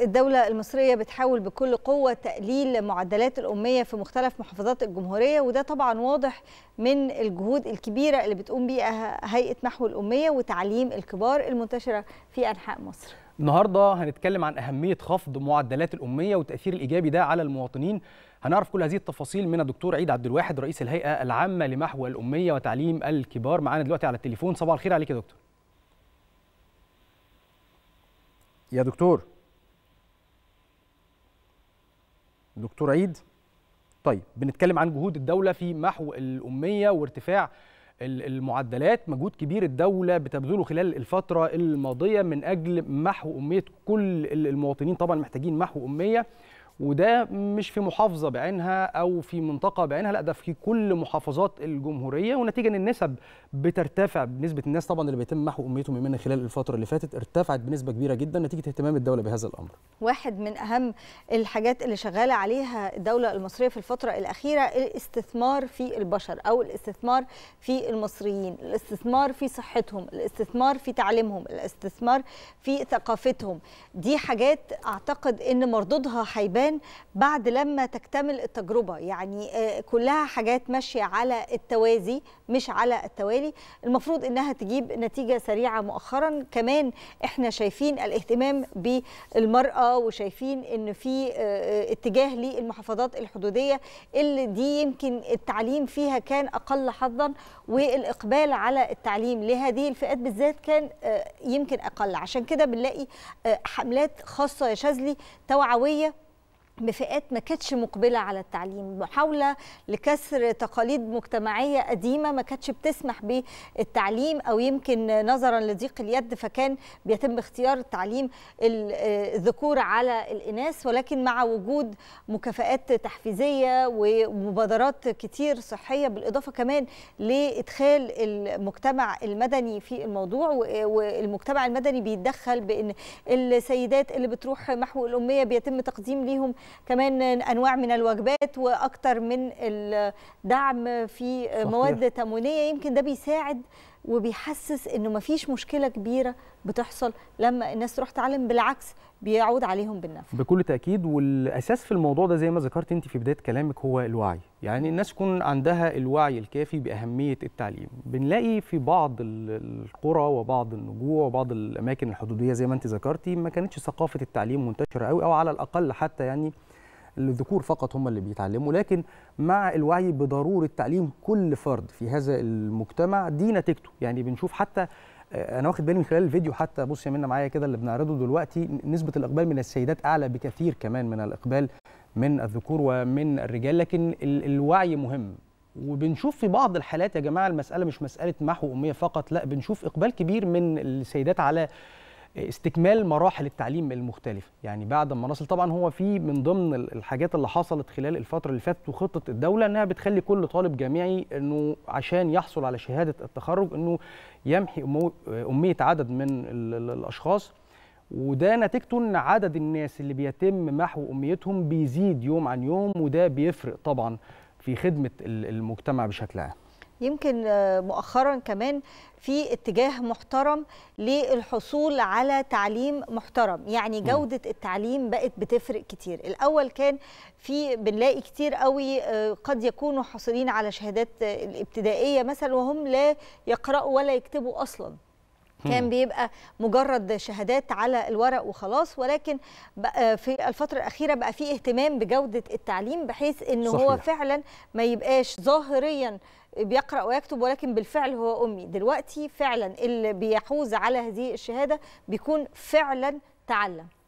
الدولة المصرية بتحاول بكل قوة تقليل معدلات الأمية في مختلف محافظات الجمهورية وده طبعا واضح من الجهود الكبيرة اللي بتقوم بيها هيئة محو الأمية وتعليم الكبار المنتشرة في أنحاء مصر النهاردة هنتكلم عن أهمية خفض معدلات الأمية والتأثير الإيجابي ده على المواطنين هنعرف كل هذه التفاصيل من الدكتور عيد عبد الواحد رئيس الهيئة العامة لمحو الأمية وتعليم الكبار معانا دلوقتي على التليفون صباح الخير عليك يا دكتور يا دكتور دكتور عيد طيب بنتكلم عن جهود الدولة في محو الأمية وارتفاع المعدلات مجهود كبير الدولة بتبذله خلال الفترة الماضية من أجل محو أمية كل المواطنين طبعا محتاجين محو أمية وده مش في محافظه بعينها او في منطقه بعينها لا ده في كل محافظات الجمهوريه ونتيجه ان النسب بترتفع بنسبه الناس طبعا اللي بيتم محو اميتهم من خلال الفتره اللي فاتت ارتفعت بنسبه كبيره جدا نتيجه اهتمام الدوله بهذا الامر. واحد من اهم الحاجات اللي شغاله عليها الدوله المصريه في الفتره الاخيره الاستثمار في البشر او الاستثمار في المصريين، الاستثمار في صحتهم، الاستثمار في تعليمهم، الاستثمار في ثقافتهم، دي حاجات اعتقد ان مردودها هيبان كمان بعد لما تكتمل التجربه يعني آه، كلها حاجات ماشيه على التوازي مش على التوالي المفروض انها تجيب نتيجه سريعه مؤخرا كمان احنا شايفين الاهتمام بالمراه وشايفين ان في آه، آه، اتجاه للمحافظات الحدوديه اللي دي يمكن التعليم فيها كان اقل حظا والاقبال على التعليم لهذه الفئات بالذات كان يمكن اقل عشان كده بنلاقي حملات خاصه يا شاذلي توعويه بفئات ما كانتش مقبله على التعليم محاوله لكسر تقاليد مجتمعيه قديمه ما كانتش بتسمح بالتعليم او يمكن نظرا لضيق اليد فكان بيتم اختيار تعليم الذكور على الاناث ولكن مع وجود مكافآت تحفيزيه ومبادرات كتير صحيه بالاضافه كمان لادخال المجتمع المدني في الموضوع والمجتمع المدني بيتدخل بان السيدات اللي بتروح محو الاميه بيتم تقديم ليهم كمان انواع من الوجبات واكثر من الدعم في مواد تموينيه يمكن ده بيساعد وبيحسس انه مفيش مشكله كبيره بتحصل لما الناس تروح تعلم بالعكس بيعود عليهم بالنفع بكل تاكيد والاساس في الموضوع ده زي ما ذكرت انت في بدايه كلامك هو الوعي يعني الناس تكون عندها الوعي الكافي باهميه التعليم بنلاقي في بعض القرى وبعض النجوع وبعض الاماكن الحدوديه زي ما انت ذكرتي ما كانتش ثقافه التعليم منتشره قوي او على الاقل حتى يعني الذكور فقط هم اللي بيتعلموا لكن مع الوعي بضروره تعليم كل فرد في هذا المجتمع دي نتيجته يعني بنشوف حتى آه، انا واخد بالي من خلال الفيديو حتى بص يا منا معايا كده اللي بنعرضه دلوقتي نسبه الاقبال من السيدات اعلى بكثير كمان من الاقبال من الذكور ومن الرجال لكن الوعي مهم وبنشوف في بعض الحالات يا جماعه المساله مش مساله محو اميه فقط لا بنشوف اقبال كبير من السيدات على استكمال مراحل التعليم المختلفه يعني بعد ما نصل طبعا هو في من ضمن الحاجات اللي حصلت خلال الفتره اللي فاتت وخطه الدوله انها بتخلي كل طالب جامعي انه عشان يحصل على شهاده التخرج انه يمحي اميه عدد من الاشخاص وده نتيجته ان عدد الناس اللي بيتم محو اميتهم بيزيد يوم عن يوم وده بيفرق طبعا في خدمه المجتمع بشكل عام يمكن آه، مؤخرا كمان في اتجاه محترم للحصول على تعليم محترم يعني جودة التعليم بقت بتفرق كتير الأول كان في بنلاقي كتير قوي آه، قد يكونوا حاصلين على شهادات آه، الابتدائية مثلا وهم لا يقرأوا ولا يكتبوا أصلاً كان بيبقى مجرد شهادات على الورق وخلاص ولكن آه، في الفترة الأخيرة بقى في اهتمام بجودة التعليم بحيث إن صحيح. هو فعلا ما يبقاش ظاهريا بيقرأ ويكتب ولكن بالفعل هو أمي دلوقتي فعلا اللي بيحوز على هذه الشهادة بيكون فعلا تعلم